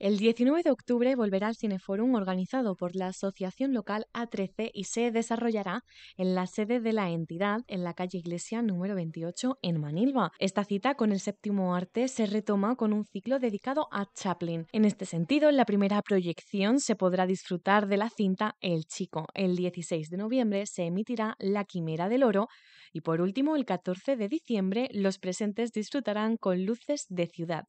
El 19 de octubre volverá al Cineforum organizado por la Asociación Local A13 y se desarrollará en la sede de la entidad en la calle Iglesia número 28 en Manilva. Esta cita con el séptimo arte se retoma con un ciclo dedicado a Chaplin. En este sentido, en la primera proyección se podrá disfrutar de la cinta El Chico. El 16 de noviembre se emitirá La Quimera del Oro y por último, el 14 de diciembre los presentes disfrutarán con luces de ciudad.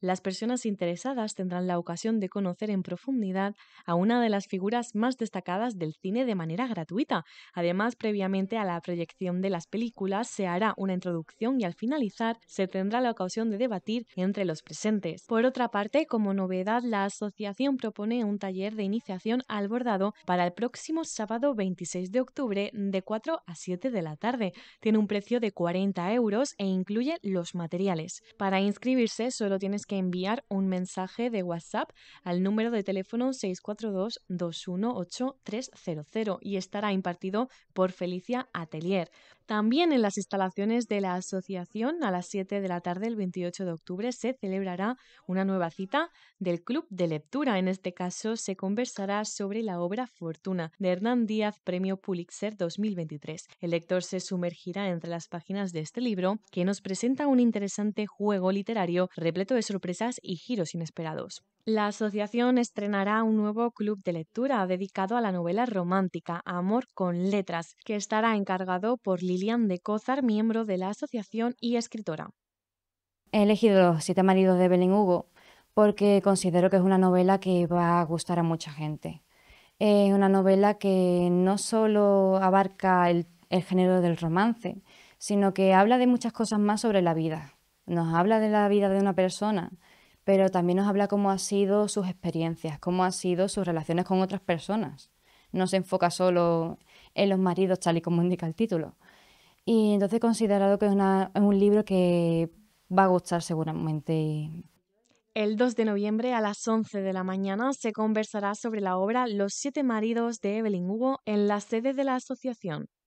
Las personas interesadas tendrán la la ocasión de conocer en profundidad a una de las figuras más destacadas del cine de manera gratuita. Además, previamente a la proyección de las películas se hará una introducción y al finalizar se tendrá la ocasión de debatir entre los presentes. Por otra parte, como novedad, la asociación propone un taller de iniciación al bordado para el próximo sábado 26 de octubre de 4 a 7 de la tarde. Tiene un precio de 40 euros e incluye los materiales. Para inscribirse solo tienes que enviar un mensaje de WhatsApp WhatsApp al número de teléfono 642-218-300 y estará impartido por Felicia Atelier. También en las instalaciones de la asociación, a las 7 de la tarde del 28 de octubre, se celebrará una nueva cita del Club de Lectura. En este caso se conversará sobre la obra Fortuna de Hernán Díaz, Premio Pulitzer 2023. El lector se sumergirá entre las páginas de este libro que nos presenta un interesante juego literario repleto de sorpresas y giros inesperados. La asociación estrenará un nuevo club de lectura dedicado a la novela romántica Amor con Letras, que estará encargado por Lilian de Cozar, miembro de la asociación y escritora. He elegido siete maridos de Belén Hugo porque considero que es una novela que va a gustar a mucha gente. Es una novela que no solo abarca el género del romance, sino que habla de muchas cosas más sobre la vida. Nos habla de la vida de una persona, pero también nos habla cómo han sido sus experiencias, cómo han sido sus relaciones con otras personas. No se enfoca solo en los maridos, tal y como indica el título. Y entonces he considerado que es, un libro que va a gustar seguramente. El 2 de noviembre a las 11 de la mañana se conversará sobre la obra Los siete maridos de Evelyn Hugo en la sede de la asociación.